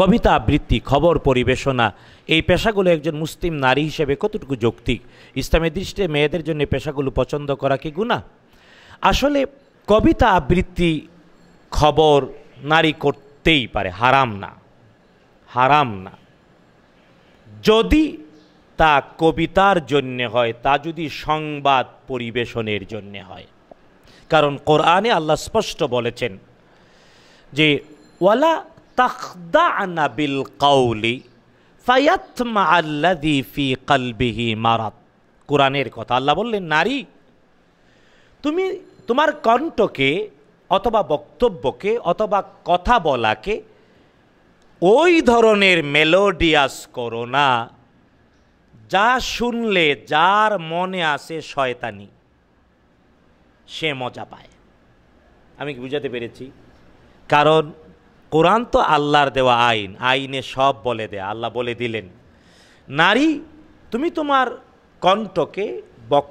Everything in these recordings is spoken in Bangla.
কবিতা আবৃত্তি খবর পরিবেশনা এই পেশাগুলো একজন মুসলিম নারী হিসেবে কতটুকু যৌক্তিক ইসলামের দৃষ্টিতে মেয়েদের জন্য পেশাগুলো পছন্দ করা কি গুণা আসলে কবিতা আবৃত্তি খবর নারী করতেই পারে হারাম না হারাম না যদি তা কবিতার জন্যে হয় তা যদি সংবাদ পরিবেশনের জন্যে হয় কারণ কোরআনে আল্লাহ স্পষ্ট বলেছেন যে ওয়ালা তাখদানা বিল কাউলি ফায়াতমা আল্লাদি ফি কালবিহি মারাত কোরআনের কথা আল্লাহ বললেন নারী তুমি তোমার কণ্ঠকে অথবা বক্তব্যকে অথবা কথা বলাকে ওই ধরনের মেলোডিয়াস করো না যা শুনলে যার মনে আসে শয়তানি সে মজা পায় আমি কি বুঝাতে পেরেছি কারণ কোরআন তো আল্লাহর দেওয়া আইন আইনে সব বলে দেয় আল্লাহ বলে দিলেন নারী তুমি তোমার কণ্ঠকে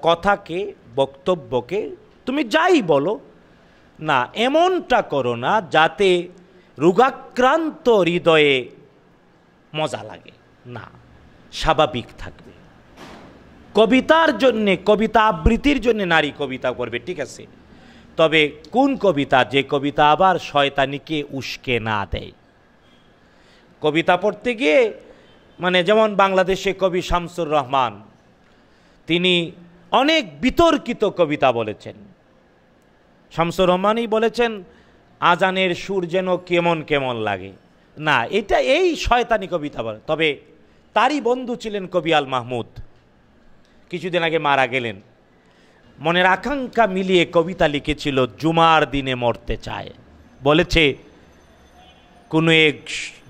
কথাকে বক্তব্যকে তুমি যাই বলো না এমনটা করো না যাতে রোগাক্রান্ত হৃদয়ে মজা লাগে না স্বাভাবিক থাকবে কবিতার জন্যে কবিতা আবৃত্তির জন্যে নারী কবিতা করবে ঠিক আছে তবে কোন কবিতা যে কবিতা আবার শয়তানিকে উস্কে না দেয় কবিতা পড়তে গিয়ে মানে যেমন বাংলাদেশে কবি শামসুর রহমান তিনি অনেক বিতর্কিত কবিতা বলেছেন শামসুর রহমানই বলেছেন আজানের সুর যেন কেমন কেমন লাগে না এটা এই শয়তানি কবিতা বলে তবে তারই বন্ধু ছিলেন কবি আল মাহমুদ কিছুদিন আগে মারা গেলেন মনের আকাঙ্ক্ষা মিলিয়ে কবিতা লিখেছিল জুমার দিনে মরতে চায় বলেছে কোনো এক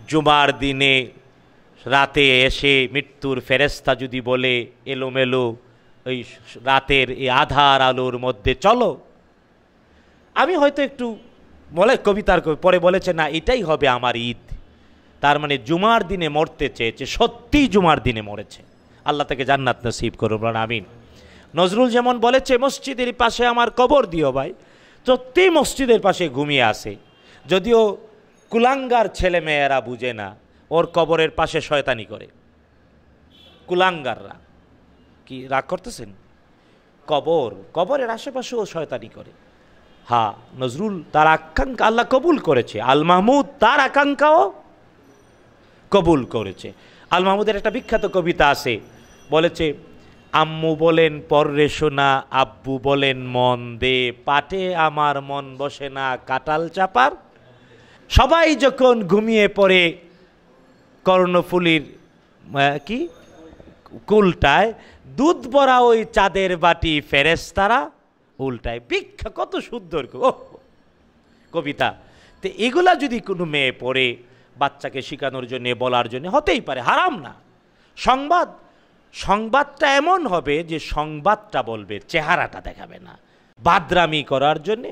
জুমার দিনে রাতে এসে মৃত্যুর ফেরেস্তা যদি বলে এলোমেলো ওই রাতের এই আধার আলোর মধ্যে চলো আমি হয়তো একটু বলে কবিতার পরে বলেছে না এটাই হবে আমার ঈদ তার মানে জুমার দিনে মরতে চেয়েছে সত্যিই জুমার দিনে মরেছে আল্লাহ তাকে জান্নাত নসিব করুন আমিন নজরুল যেমন বলেছে মসজিদের পাশে আমার কবর দিও ভাই সত্যি মসজিদের পাশে ঘুমিয়ে আসে যদিও কুলাঙ্গার ছেলে মেয়েরা বুঝে না ওর কবরের পাশে শয়তানি করে কুলাঙ্গাররা কি রাগ করতেছেন কবর কবরের আশেপাশেও শয়তানি করে হা হ্যাঁ, নজরুল তার আকাঙ্ক্ষা আল্লাহ কবুল করেছে আল মাহমুদ তার আকাঙ্ক্ষাও কবুল করেছে আল মাহমুদের একটা বিখ্যাত কবিতা আছে বলেছে আম্মু বলেন পররে শোনা আব্বু বলেন মন দে পাটে আমার মন বসে না কাটাল চাপার সবাই যখন ঘুমিয়ে পড়ে কর্ণফুলির কি কুলটায় দুধ বড়া ওই চাঁদের বাটি ফেরেস্তারা উল্টায় বিখ্যা কত সুন্দর কবিতা তো এগুলা যদি কোনো মেয়ে পড়ে বাচ্চাকে শেখানোর জন্য বলার জন্য হতেই পারে হারাম না সংবাদ সংবাদটা এমন হবে যে সংবাদটা বলবে চেহারাটা দেখাবে না বাদরামি করার জন্যে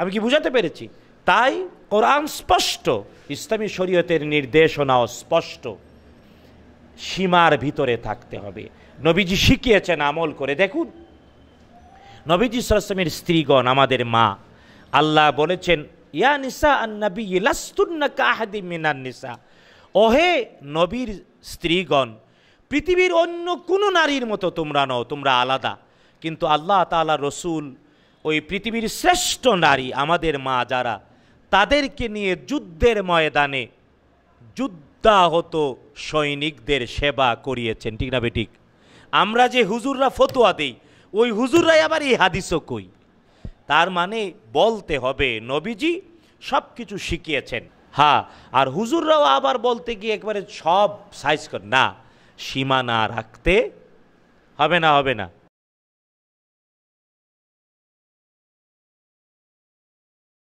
আমি কি বুঝাতে পেরেছি তাই কোরআন স্পষ্ট ইসলামী শরীয়তের নির্দেশনাও স্পষ্ট সীমার ভিতরে থাকতে হবে নবীজি শিখিয়েছেন আমল করে দেখুন নবীজি সরসমের স্ত্রীগণ আমাদের মা আল্লাহ বলেছেন ইয়া নিসা আন্নাবি ইলাস্তুন্না কাহাদি মিনান নিসা ওহে নবীর স্ত্রীগণ পৃথিবীর অন্য কোনো নারীর মতো তোমরা নও তোমরা আলাদা কিন্তু আল্লাহ তালা রসুল ওই পৃথিবীর শ্রেষ্ঠ নারী আমাদের মা যারা তাদেরকে নিয়ে যুদ্ধের ময়দানে যুদ্ধাহত সৈনিকদের সেবা করিয়েছেন ঠিক না বেটিক আমরা যে হুজুররা ফতোয়া দেই ওই হুজুররাই আবার এই হাদিসও কই তার মানে বলতে হবে নবীজি সব কিছু শিখিয়েছেন হ্যাঁ আর হুজুররাও আবার বলতে গিয়ে একবারে সব সাইজ কর না সীমা না রাখতে হবে না হবে না